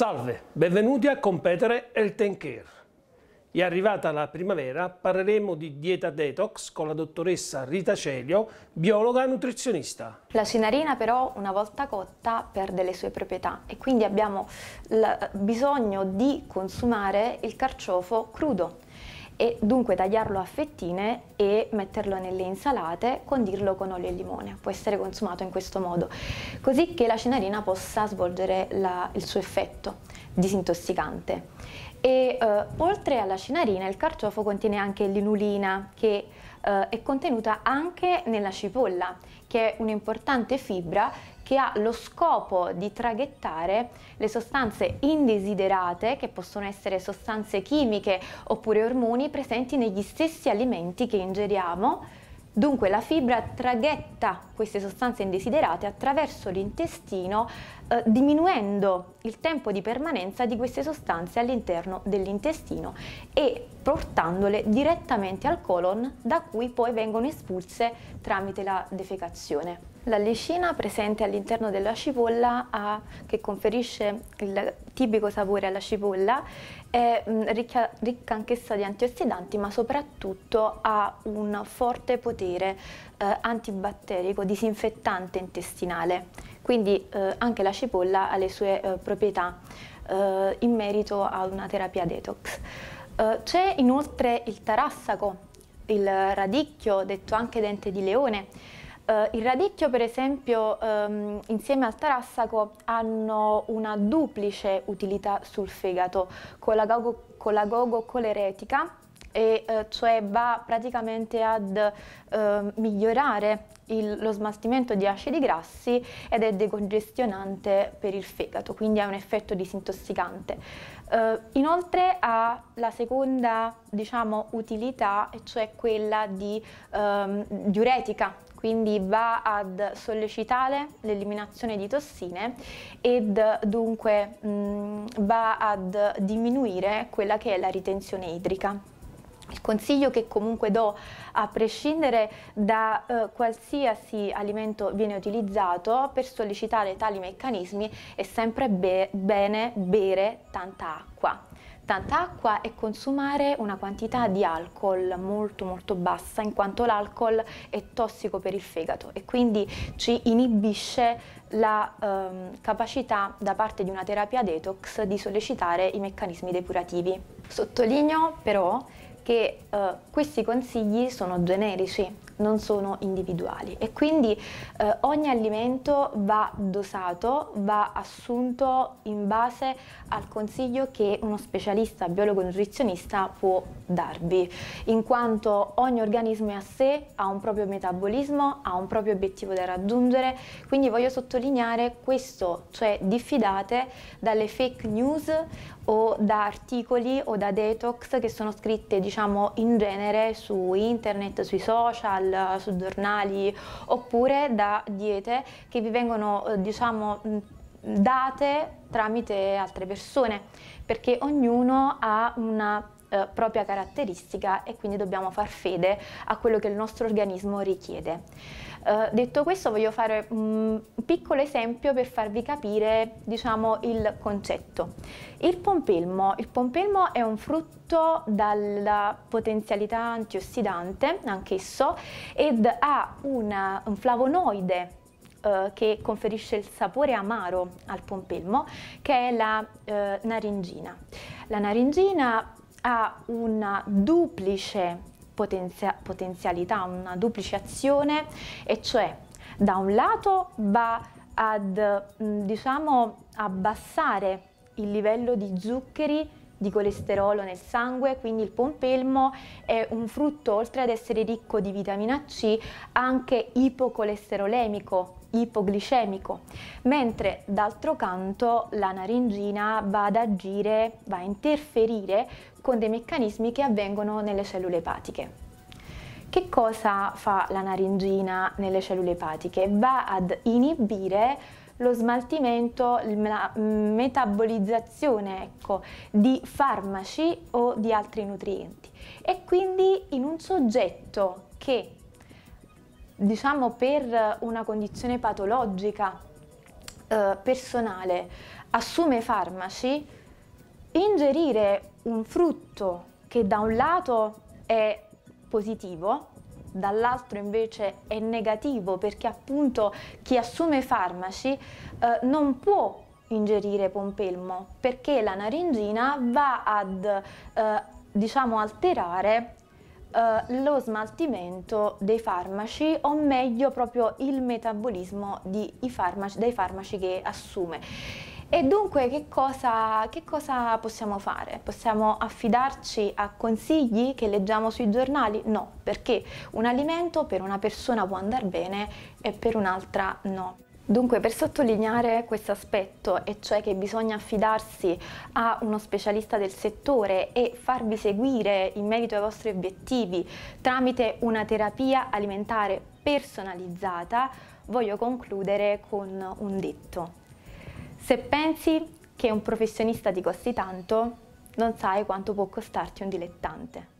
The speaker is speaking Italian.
Salve, benvenuti a Competere Health Care. È arrivata la primavera, parleremo di dieta detox con la dottoressa Rita Celio, biologa e nutrizionista. La cinarina però una volta cotta perde le sue proprietà e quindi abbiamo bisogno di consumare il carciofo crudo e dunque tagliarlo a fettine e metterlo nelle insalate, condirlo con olio e limone. Può essere consumato in questo modo, così che la cenarina possa svolgere la, il suo effetto disintossicante. E eh, oltre alla cenarina, il carciofo contiene anche l'inulina che eh, è contenuta anche nella cipolla, che è un'importante fibra che ha lo scopo di traghettare le sostanze indesiderate, che possono essere sostanze chimiche oppure ormoni presenti negli stessi alimenti che ingeriamo. Dunque la fibra traghetta queste sostanze indesiderate attraverso l'intestino eh, diminuendo il tempo di permanenza di queste sostanze all'interno dell'intestino e portandole direttamente al colon da cui poi vengono espulse tramite la defecazione. La lecina presente all'interno della cipolla ha, che conferisce il tipico sapore alla cipolla è mm, ricca, ricca anch'essa di antiossidanti ma soprattutto ha un forte potere eh, antibatterico, disinfettante intestinale. Quindi eh, anche la cipolla ha le sue eh, proprietà eh, in merito a una terapia detox. Eh, c'è inoltre il tarassaco, il radicchio detto anche dente di leone Uh, il radicchio, per esempio, um, insieme al tarassaco hanno una duplice utilità sul fegato, con la, gogo, coleretica, e, uh, cioè va praticamente ad uh, migliorare il, lo smaltimento di acidi grassi ed è decongestionante per il fegato, quindi ha un effetto disintossicante. Eh, inoltre ha la seconda diciamo, utilità, cioè quella di ehm, diuretica quindi va ad sollecitare l'eliminazione di tossine ed dunque mh, mm, va ad diminuire quella che è la ritenzione idrica. Il consiglio che comunque do a prescindere da eh, qualsiasi alimento viene utilizzato per sollecitare tali meccanismi è sempre be bene bere tanta acqua tanta acqua e consumare una quantità di alcol molto molto bassa in quanto l'alcol è tossico per il fegato e quindi ci inibisce la ehm, capacità da parte di una terapia detox di sollecitare i meccanismi depurativi. Sottolineo però che eh, questi consigli sono generici, non sono individuali e quindi eh, ogni alimento va dosato, va assunto in base al consiglio che uno specialista biologo nutrizionista può darvi, in quanto ogni organismo è a sé, ha un proprio metabolismo, ha un proprio obiettivo da raggiungere, quindi voglio sottolineare questo, cioè diffidate dalle fake news o da articoli o da detox che sono scritte diciamo in genere su internet, sui social, social, su giornali, oppure da diete che vi vengono, eh, diciamo, mm, date tramite altre persone, perché ognuno ha una eh, propria caratteristica e quindi dobbiamo far fede a quello che il nostro organismo richiede. Eh, detto questo voglio fare un piccolo esempio per farvi capire diciamo, il concetto. Il pompelmo. il pompelmo è un frutto dalla potenzialità antiossidante anch'esso ed ha una, un flavonoide eh, che conferisce il sapore amaro al pompelmo, che è la eh, naringina. La naringina ha una duplice potenzia potenzialità, una duplice azione, e cioè da un lato va ad mm, diciamo abbassare il livello di zuccheri di colesterolo nel sangue, quindi il pompelmo è un frutto, oltre ad essere ricco di vitamina C, anche ipocolesterolemico, ipoglicemico, mentre d'altro canto la naringina va ad agire, va a interferire con dei meccanismi che avvengono nelle cellule epatiche. Che cosa fa la naringina nelle cellule epatiche? Va ad inibire lo smaltimento, la metabolizzazione ecco, di farmaci o di altri nutrienti e quindi in un soggetto che diciamo per una condizione patologica eh, personale assume farmaci, ingerire un frutto che da un lato è positivo, dall'altro invece è negativo perché appunto chi assume farmaci eh, non può ingerire pompelmo perché la naringina va ad eh, diciamo alterare eh, lo smaltimento dei farmaci o meglio proprio il metabolismo farmaci, dei farmaci che assume. E dunque che cosa, che cosa, possiamo fare? Possiamo affidarci a consigli che leggiamo sui giornali? No, perché un alimento per una persona può andare bene e per un'altra no. Dunque, per sottolineare questo aspetto, e cioè che bisogna affidarsi a uno specialista del settore e farvi seguire in merito ai vostri obiettivi tramite una terapia alimentare personalizzata, voglio concludere con un detto. Se pensi che un professionista ti costi tanto, non sai quanto può costarti un dilettante.